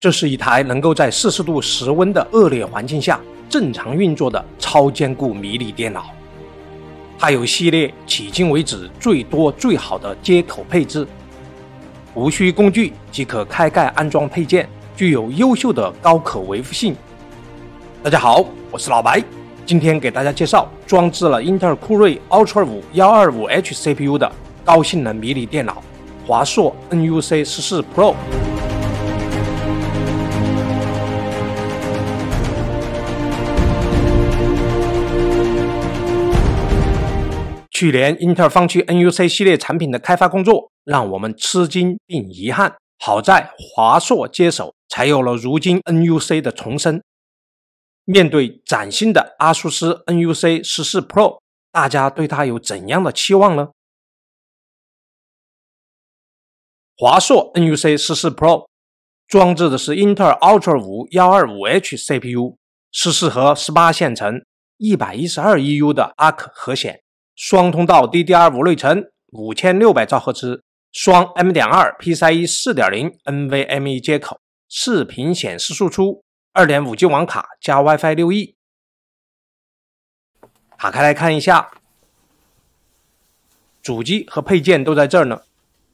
这是一台能够在四十度室温的恶劣环境下正常运作的超坚固迷你电脑，它有系列迄今为止最多最好的接口配置，无需工具即可开盖安装配件，具有优秀的高可维护性。大家好，我是老白，今天给大家介绍装置了英特尔酷睿 Ultra 五幺二五 H CPU 的高性能迷你电脑——华硕 NUC 十四 Pro。去年，英特尔放弃 NUC 系列产品的开发工作，让我们吃惊并遗憾。好在华硕接手，才有了如今 NUC 的重生。面对崭新的阿苏斯 NUC 十四 Pro，大家对它有怎样的期望呢？华硕 NUC 十四 Pro，装置的是英特尔 Ultra 五幺二五 H CPU，十四核十八线程，一百一十二 EU 的 Arc 核显。双通道 DDR 五内存，五千六百兆赫兹，双 M 点二 PCI 四点零 NVMe 接口，视频显示输出，二点五 G 网卡加 WiFi 六 E。打开来看一下，主机和配件都在这儿呢。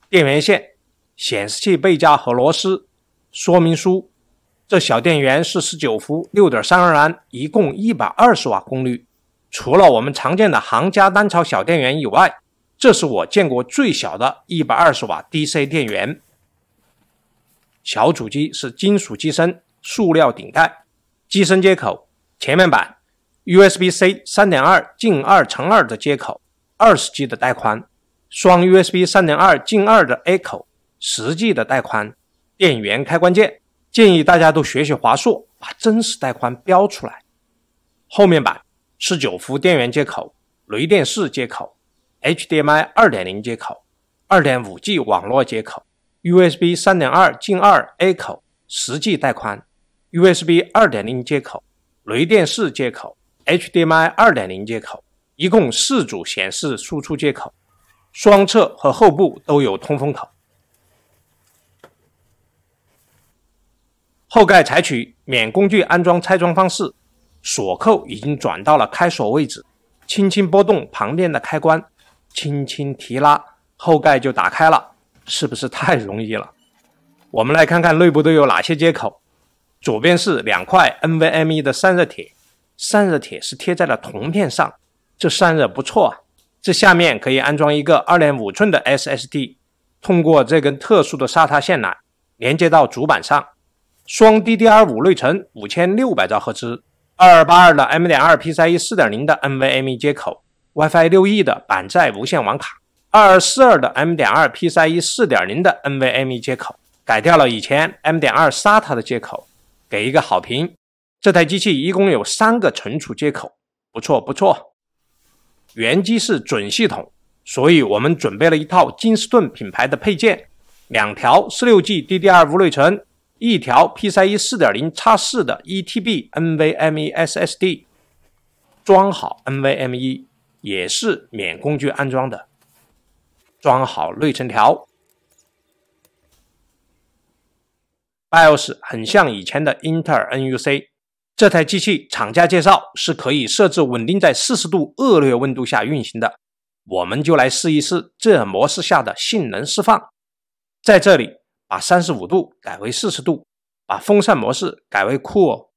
电源线、显示器背夹和螺丝、说明书。这小电源是十九伏六点三二安，一共一百二十瓦功率。除了我们常见的行家单槽小电源以外，这是我见过最小的120瓦 DC 电源。小主机是金属机身、塑料顶盖，机身接口、前面板 USB C 3.2进二乘二的接口，二十 G 的带宽，双 USB 3.2进二的 A 口，十 G 的带宽，电源开关键。建议大家都学学华硕，把真实带宽标出来。后面板。十九伏电源接口、雷电四接口、HDMI 二点零接口、二点五 G 网络接口、USB 三点二进二 A 口，实际带宽。USB 二点零接口、雷电四接口、HDMI 二点零接口，一共四组显示输出接口。双侧和后部都有通风口。后盖采取免工具安装拆装方式。锁扣已经转到了开锁位置，轻轻拨动旁边的开关，轻轻提拉后盖就打开了，是不是太容易了？我们来看看内部都有哪些接口。左边是两块 NVMe 的散热铁，散热铁是贴在了铜片上，这散热不错啊。这下面可以安装一个二点五寸的 SSD，通过这根特殊的 SATA 线缆连接到主板上。双 DDR5 内存，五千六百兆赫兹。二八二的 M 点二 PCIe 四点零的 NVMe 接口，WiFi 六 E 的板载无线网卡，二四二的 M 点二 PCIe 四点零的 NVMe 接口，改掉了以前 M 点二 SATA 的接口，给一个好评。这台机器一共有三个存储接口，不错不错。原机是准系统，所以我们准备了一套金士顿品牌的配件，两条十六 G DDR 5内存。一条 PCIe 四点零4四的 e TB NVMe SSD，装好 NVMe 也是免工具安装的。装好内存条，BIOS 很像以前的英特尔 NUC。这台机器厂家介绍是可以设置稳定在四十度恶劣温度下运行的。我们就来试一试这模式下的性能释放，在这里。把三十五度改为四十度，把风扇模式改为酷。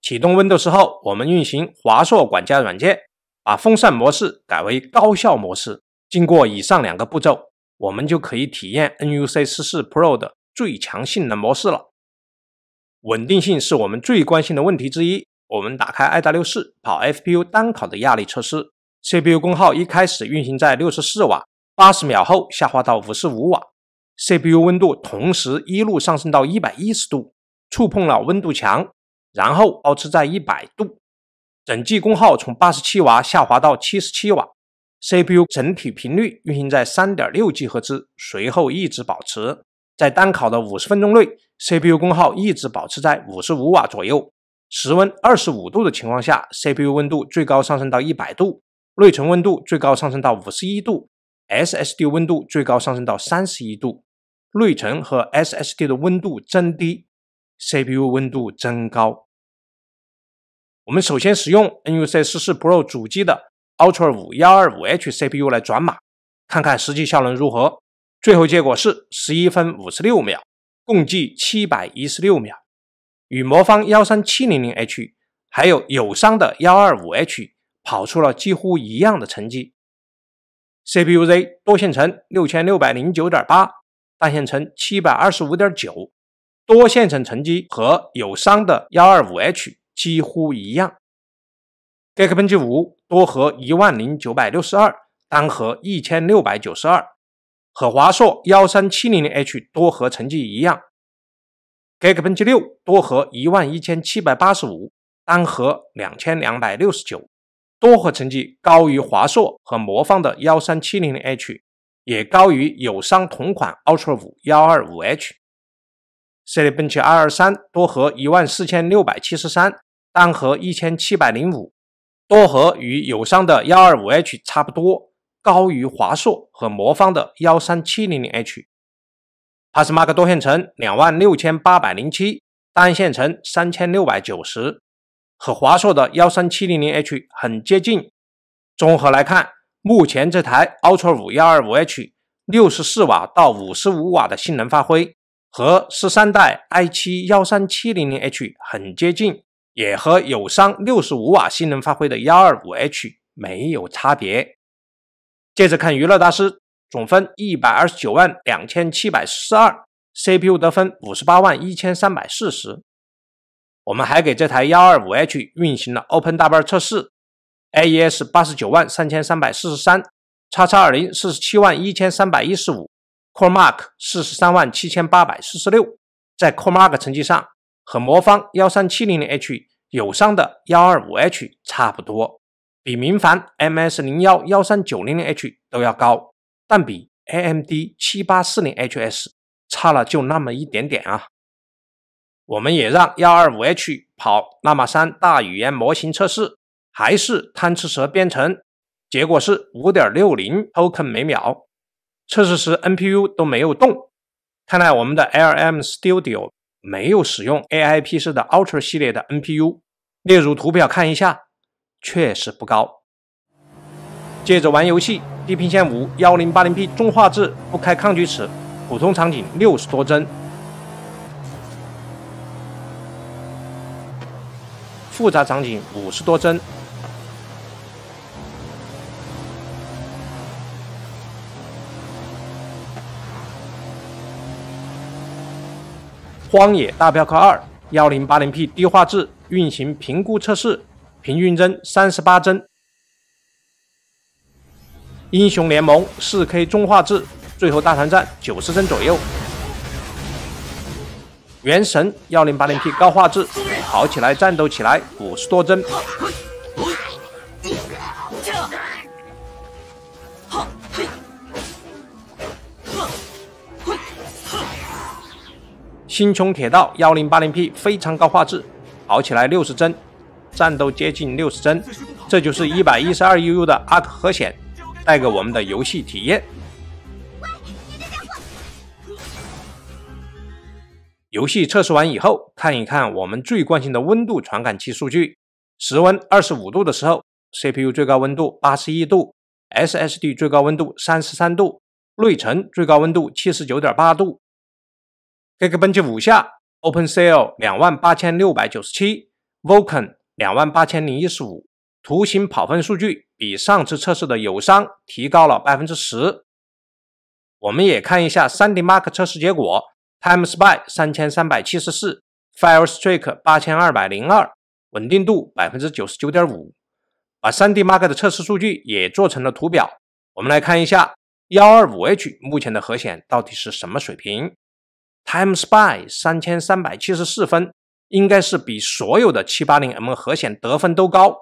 启动 Windows 后，我们运行华硕管家软件，把风扇模式改为高效模式。经过以上两个步骤，我们就可以体验 NUC 四四 Pro 的最强性能模式了。稳定性是我们最关心的问题之一。我们打开 i 达六四跑 FPU 单考的压力测试，CPU 功耗一开始运行在六十四瓦，八十秒后下滑到五十五瓦。CPU 温度同时一路上升到一百一十度，触碰了温度墙，然后保持在一百度。整机功耗从八十七瓦下滑到七十七瓦。CPU 整体频率运行在三点六 G 赫兹，随后一直保持。在单考的五十分钟内，CPU 功耗一直保持在五十五瓦左右。室温二十五度的情况下，CPU 温度最高上升到一百度，内存温度最高上升到五十一度，SSD 温度最高上升到三十一度。内存和 SSD 的温度增低，CPU 温度增高。我们首先使用 NUC 四四 Pro 主机的 Ultra 五幺二五 H CPU 来转码，看看实际效能如何。最后结果是十一分五十六秒，共计七百一十六秒，与魔方幺三七零零 H 还有友商的幺二五 H 跑出了几乎一样的成绩。CPUZ 多线程六千六百零九点八。单线程七百二十五点九，多线程成绩和友商的幺二五 H 几乎一样。g e e k b 五多核一万零九百六十二，单核一千六百九十二，和华硕幺三七零零 H 多核成绩一样。g e e k b 六多核一万一千七百八十五，单核两千两百六十九，多核成绩高于华硕和魔方的幺三七零零 H。也高于友商同款 Ultra 五幺二五 h 这 e l e 二二三多核一万四千六百七十三，单核一千七百零五，多核与友商的幺二五 H 差不多，高于华硕和魔方的幺三七零零 H，PassMark 多线程两万六千八百零七，单线程三千六百九十，和华硕的幺三七零零 H 很接近。综合来看。目前这台 Ultra 五幺二五 H 六十四瓦到五十五瓦的性能发挥和十三代 i7 幺三七零零 H 很接近，也和友商六十五瓦性能发挥的幺二五 H 没有差别。接着看娱乐大师总分一百二十九万两千七百四十二，CPU 得分五十八万一千三百四十。我们还给这台幺二五 H 运行了 Open 大败测试。Aes 八十九万三千三百四十三叉叉二零四十七万一千三百一十五，Core Mark 四十三万七千八百四十六，在 Core Mark 成绩上和魔方幺三七零零 H 友商的幺二五 H 差不多，比明凡 MS 零幺幺三九零零 H 都要高，但比 AMD 七八四零 HS 差了就那么一点点啊。我们也让幺二五 H 跑那么三大语言模型测试。还是贪吃蛇编程，结果是五点六零 token 每秒。测试时 NPU 都没有动，看来我们的 LM Studio 没有使用 AIP 式的 Ultra 系列的 NPU。例如图表看一下，确实不高。接着玩游戏，地平线五幺零八零 P 中画质，不开抗锯齿，普通场景六十多帧，复杂场景五十多帧。荒野大镖客二，幺零八零 P 低画质运行评估测试，平均帧三十八帧。英雄联盟四 K 中画质，最后大团战九十帧左右。原神幺零八零 P 高画质，跑起来战斗起来五十多帧。青琼铁道幺零八零 P 非常高画质，跑起来六十帧，战斗接近六十帧，这就是一百一十二 UU 的 a r 克核显带给我们的游戏体验。游戏测试完以后，看一看我们最关心的温度传感器数据。室温二十五度的时候，CPU 最高温度八十一度，SSD 最高温度三十三度，内存最高温度七十九点八度。各个奔去五下，OpenCL 两万八千六百九十七，Vulkan 两万八千零一十五，图形跑分数据比上次测试的友商提高了百分之十。我们也看一下 3D Mark 测试结果，Time Spy 三千三百七十四，Fire Strike 八千二百零二，稳定度百分之九十九点五。把 3D Mark 的测试数据也做成了图表，我们来看一下幺二五 H 目前的核显到底是什么水平。Time Spy 三千三百七十四分，应该是比所有的七八零 M 核显得分都高，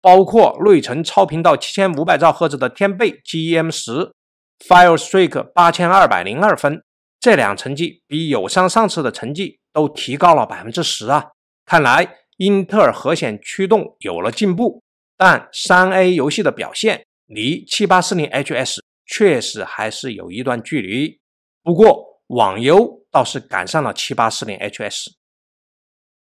包括内存超频到七千五百兆赫兹的天贝 GEM 十，Fire Strike 八千二百零二分，这两成绩比友商上次的成绩都提高了百分之十啊！看来英特尔核显驱动有了进步，但三 A 游戏的表现离七八四零 HS 确实还是有一段距离。不过网游。倒是赶上了七八四零 HS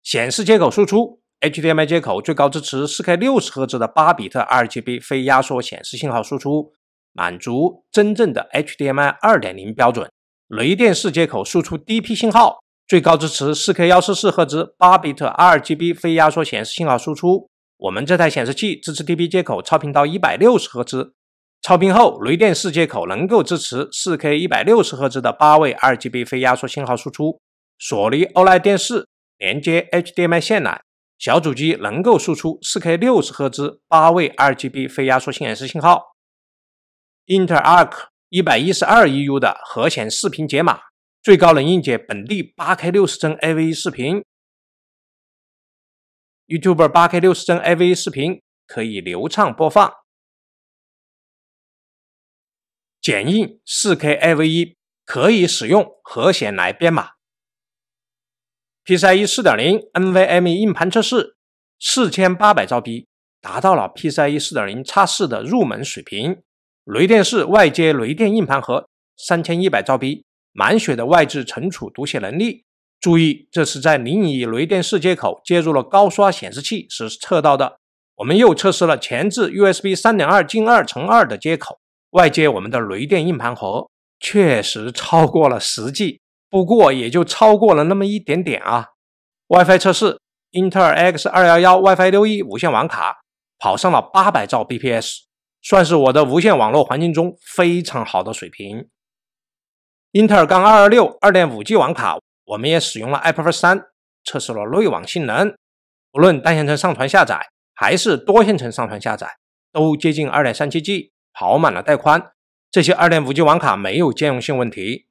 显示接口输出 HDMI 接口最高支持四 K 六十赫兹的8比特 RGB 非压缩显示信号输出，满足真正的 HDMI 二点零标准。雷电式接口输出 DP 信号，最高支持四 K 幺四四赫兹8比特 RGB 非压缩显示信号输出。我们这台显示器支持 DP 接口超频到一百六十赫兹。超频后，雷电四接口能够支持 4K160 赫兹的八位 RGB 非压缩信号输出。索尼 OLED 电视连接 HDMI 线缆，小主机能够输出 4K60 赫兹八位 RGB 非压缩显示信号。i n t e r Arc 112EU 的核显视频解码，最高能硬解本地 8K60 帧 a v 视频，YouTube 8K60 帧 a v 视频可以流畅播放。剪映 4K IVE 可以使用和弦来编码。P C i E 4.0 N V M 硬盘测试，四千八百兆 B 达到了 P C i E 4.0 X4 的入门水平。雷电式外接雷电硬盘盒三千一百兆 B，满血的外置存储读写能力。注意，这是在零以雷电式接口接入了高刷显示器时测到的。我们又测试了前置 U S B 三点二进二乘二的接口。外接我们的雷电硬盘盒确实超过了实 G，不过也就超过了那么一点点啊。WiFi 测试，英特尔 X 二幺幺 WiFi 六一无线网卡跑上了八百兆 BPS，算是我的无线网络环境中非常好的水平。英特尔杠二二六二点五 G 网卡，我们也使用了 i p e f 三测试了内网性能，无论单线程上传下载还是多线程上传下载，都接近二点三七 G。跑满了带宽，这些二点五 G 网卡没有兼容性问题。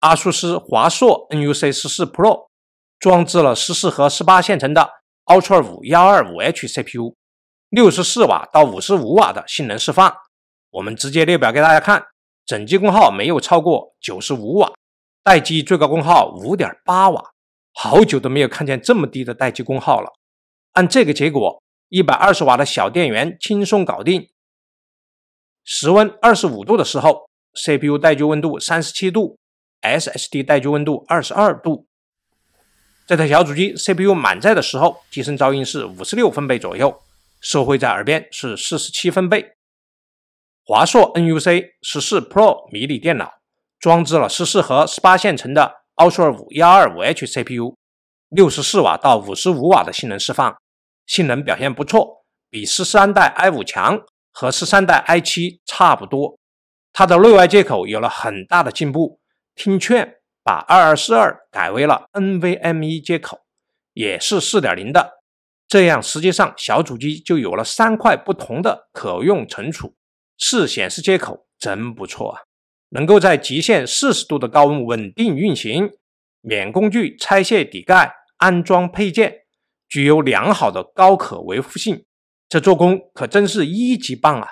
阿苏斯华硕 N U C 十四 Pro 装置了十四核十八线程的 Ultra 五幺二五 H C P U，六十四瓦到五十五瓦的性能释放。我们直接列表给大家看，整机功耗没有超过九十五瓦，待机最高功耗五点八瓦。好久都没有看见这么低的待机功耗了。按这个结果，一百二十瓦的小电源轻松搞定。室温二十五度的时候，CPU 待机温度三十七度，SSD 待机温度二十二度。这台小主机 CPU 满载的时候，机身噪音是五十六分贝左右，收会在耳边是四十七分贝。华硕 NUC 十四 Pro 迷你电脑，装置了十四核十八线程的 Ultra 五幺二五 H CPU，六十四瓦到五十五瓦的性能释放，性能表现不错，比十三代 i 五强。和十三代 i 七差不多，它的内外接口有了很大的进步。听劝，把2242改为了 NVMe 接口，也是4.0的，这样实际上小主机就有了三块不同的可用存储。四显示接口真不错啊，能够在极限四十度的高温稳定运行，免工具拆卸底盖，安装配件，具有良好的高可维护性。这做工可真是一级棒啊！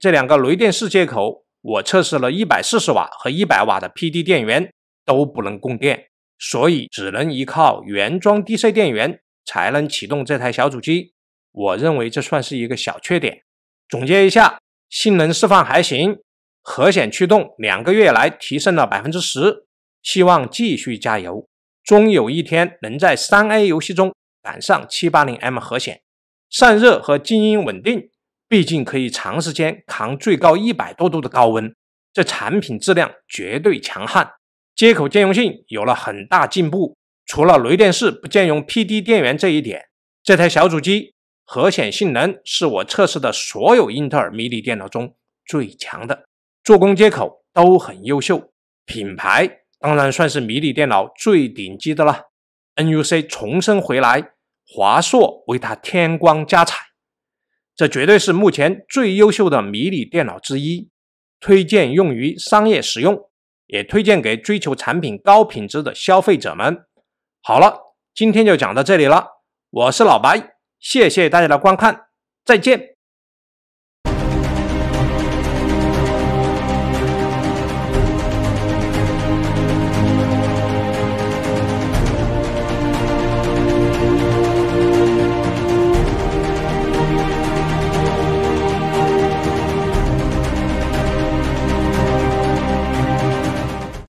这两个雷电式接口，我测试了一百四十瓦和一百瓦的 PD 电源都不能供电，所以只能依靠原装 DC 电源才能启动这台小主机。我认为这算是一个小缺点。总结一下，性能释放还行，核显驱动两个月来提升了百分之十，希望继续加油，终有一天能在三 A 游戏中赶上七八零 M 核显。散热和静音稳定，毕竟可以长时间扛最高一百多度的高温，这产品质量绝对强悍。接口兼容性有了很大进步，除了雷电视不兼容 PD 电源这一点，这台小主机核显性能是我测试的所有英特尔迷你电脑中最强的。做工接口都很优秀，品牌当然算是迷你电脑最顶级的了。NUC 重生回来。华硕为它添光加彩，这绝对是目前最优秀的迷你电脑之一，推荐用于商业使用，也推荐给追求产品高品质的消费者们。好了，今天就讲到这里了，我是老白，谢谢大家的观看，再见。